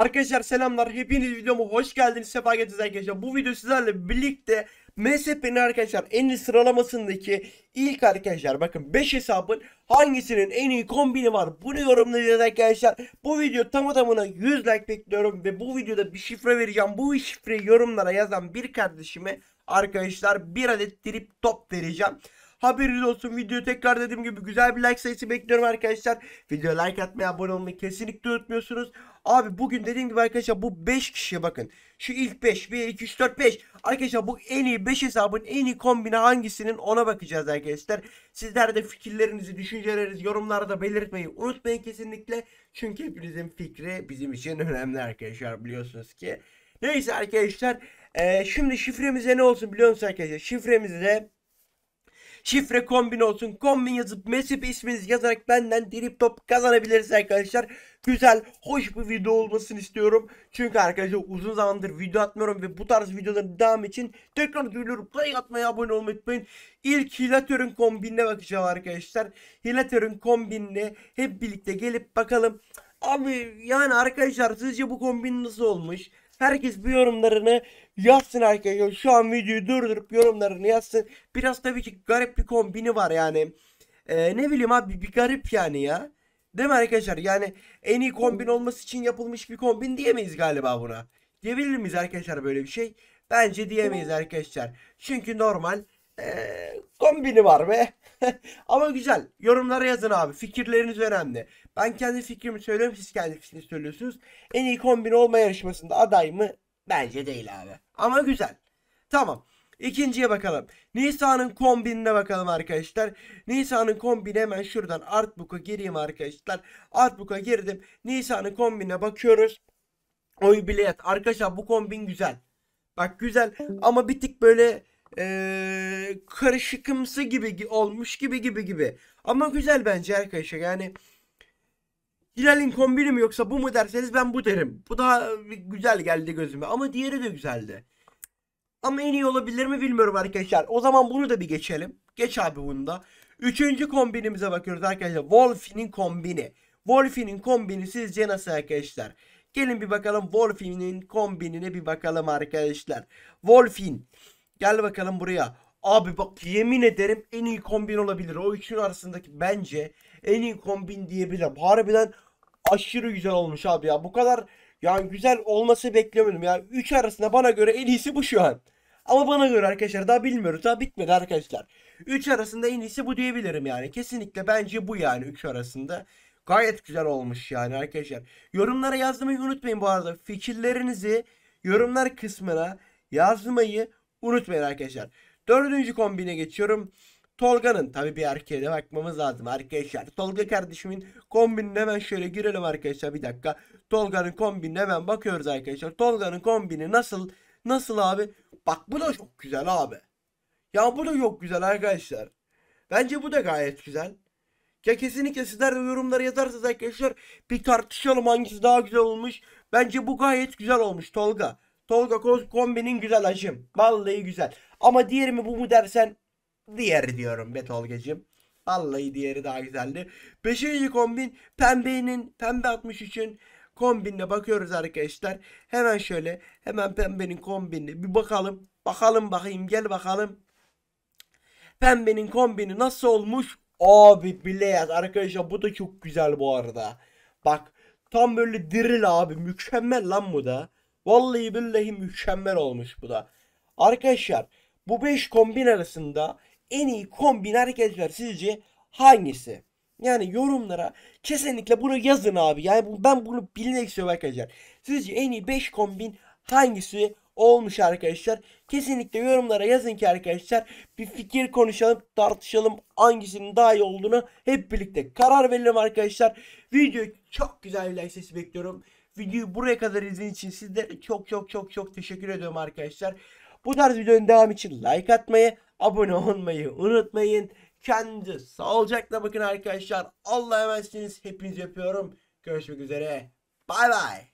Arkadaşlar selamlar. Hepiniz videoma hoş geldiniz. Sefa getirdiniz arkadaşlar. Bu video sizlerle birlikte MSP'nin arkadaşlar en iyi sıralamasındaki ilk arkadaşlar bakın 5 hesabın hangisinin en iyi kombini var bunu yorumlayacağız arkadaşlar. Bu video tam tamına 100 like bekliyorum ve bu videoda bir şifre vereceğim. Bu şifreyi yorumlara yazan bir kardeşime arkadaşlar bir adet trip top vereceğim. Haberiniz olsun video tekrar dediğim gibi güzel bir like sayısı bekliyorum arkadaşlar. Videoya like atmayı, abone olmayı kesinlikle unutmuyorsunuz. Abi bugün dediğim gibi arkadaşlar bu 5 kişiye bakın. Şu ilk 5 1 2 3 4 5. Arkadaşlar bu en iyi 5 hesabın en iyi kombini hangisinin ona bakacağız arkadaşlar. Sizler de fikirlerinizi, düşüncelerinizi yorumlarda belirtmeyi unutmayın kesinlikle. Çünkü hepinizin fikri bizim için önemli arkadaşlar biliyorsunuz ki. Neyse arkadaşlar ee, şimdi şifremize ne olsun biliyor musunuz arkadaşlar? Şifremize Şifre kombin olsun. Kombin yazıp Mesip isminizi yazarak benden drip top kazanabiliriz arkadaşlar. Güzel, hoş bir video olmasını istiyorum. Çünkü arkadaşlar uzun zamandır video atmıyorum ve bu tarz videoların devam için tekrar duyuruyorum. Play atmayı, abone olmayı unutmayın. İlk Hilatör'ün kombinine bakacağım arkadaşlar. Hilatör'ün kombinine hep birlikte gelip bakalım. Abi yani arkadaşlar sizce bu kombin nasıl olmuş? Herkes bu yorumlarını yazsın arkadaşlar. Şu an videoyu durdurup yorumlarını yazsın. Biraz tabii ki garip bir kombini var yani. Ee, ne bileyim abi bir garip yani ya. Değil mi arkadaşlar? Yani en iyi kombin olması için yapılmış bir kombin diyemeyiz galiba buna. Diyebilir miyiz arkadaşlar böyle bir şey? Bence diyemeyiz arkadaşlar. Çünkü normal ee, kombini var be. Ama güzel. Yorumlara yazın abi. Fikirleriniz önemli. Ben kendi fikrimi söylüyorum. Siz kendi fikrinizi söylüyorsunuz. En iyi kombin olma yarışmasında aday mı? Bence değil abi. Ama güzel. Tamam. İkinciye bakalım. Nisa'nın kombinine bakalım arkadaşlar. Nisa'nın kombini hemen şuradan Artbook'a gireyim arkadaşlar. Artbook'a girdim. Nisa'nın kombinine bakıyoruz. Oy bilet. Arkadaşlar bu kombin güzel. Bak güzel ama bir tık böyle ee, karışıkımsı gibi olmuş gibi gibi gibi. Ama güzel bence arkadaşlar yani. Hilal'in kombini mi yoksa bu mu derseniz ben bu derim. Bu daha güzel geldi gözüme ama diğeri de güzeldi. Ama en iyi olabilir mi bilmiyorum arkadaşlar. O zaman bunu da bir geçelim. Geç abi bunu da. Üçüncü kombinimize bakıyoruz arkadaşlar. Wolfie'nin kombini. Wolfie'nin kombini sizce nasıl arkadaşlar? Gelin bir bakalım Wolfie'nin kombinine bir bakalım arkadaşlar. Wolfie'nin Gel bakalım buraya. Abi bak yemin ederim en iyi kombin olabilir. O üçünün arasındaki bence en iyi kombin diyebilirim. Harbiden aşırı güzel olmuş abi ya. Bu kadar yani güzel olması beklemiyordum. Ya yani 3 arasında bana göre en iyisi bu şu an. Ama bana göre arkadaşlar daha bilmiyoruz. Daha bitmedi arkadaşlar. 3 arasında en iyisi bu diyebilirim yani. Kesinlikle bence bu yani 3 arasında. Gayet güzel olmuş yani arkadaşlar. Yorumlara yazmayı unutmayın bu arada. Fikirlerinizi yorumlar kısmına yazmayı unutmayın arkadaşlar. Dördüncü kombine geçiyorum. Tolga'nın tabii bir erkeğe bakmamız lazım arkadaşlar. Tolga kardeşimin kombinine hemen şöyle girelim arkadaşlar bir dakika. Tolga'nın kombinine hemen bakıyoruz arkadaşlar. Tolga'nın kombini nasıl? Nasıl abi? Bak bu da çok güzel abi. Ya bu da çok güzel arkadaşlar. Bence bu da gayet güzel. Ya kesinlikle sizler de yorumlara yazarsanız arkadaşlar bir tartışalım hangisi daha güzel olmuş. Bence bu gayet güzel olmuş Tolga. Tolga kombinin güzel aşım. Vallahi güzel. Ama diğeri mi bu mu dersen diğeri diyorum be Tolgacığım. Vallahi diğeri daha güzeldi. Beşinci kombin pembenin pembe 63'ün kombinine bakıyoruz arkadaşlar. Hemen şöyle hemen pembenin kombinine bir bakalım. Bakalım bakayım gel bakalım. Pembenin kombini nasıl olmuş? Abi Blaze arkadaşlar bu da çok güzel bu arada. Bak tam böyle diril abi mükemmel lan bu da. Vallahi billahi mükemmel olmuş bu da. Arkadaşlar bu 5 kombin arasında en iyi kombin hareketler sizce hangisi? Yani yorumlara kesinlikle bunu yazın abi. Yani ben bunu bilmek istiyorum arkadaşlar. Sizce en iyi 5 kombin hangisi olmuş arkadaşlar? Kesinlikle yorumlara yazın ki arkadaşlar bir fikir konuşalım, tartışalım hangisinin daha iyi olduğunu hep birlikte karar verelim arkadaşlar. Video çok güzel bir like sesi bekliyorum. Videoyu buraya kadar izlediğiniz için sizlere çok çok çok çok teşekkür ediyorum arkadaşlar. Bu tarz videonun devamı için like atmayı, abone olmayı unutmayın. Kendinize sağlıcakla bakın arkadaşlar. Allah'a emanetsiniz. Hepinizi Yapıyorum. Görüşmek üzere. Bay bay.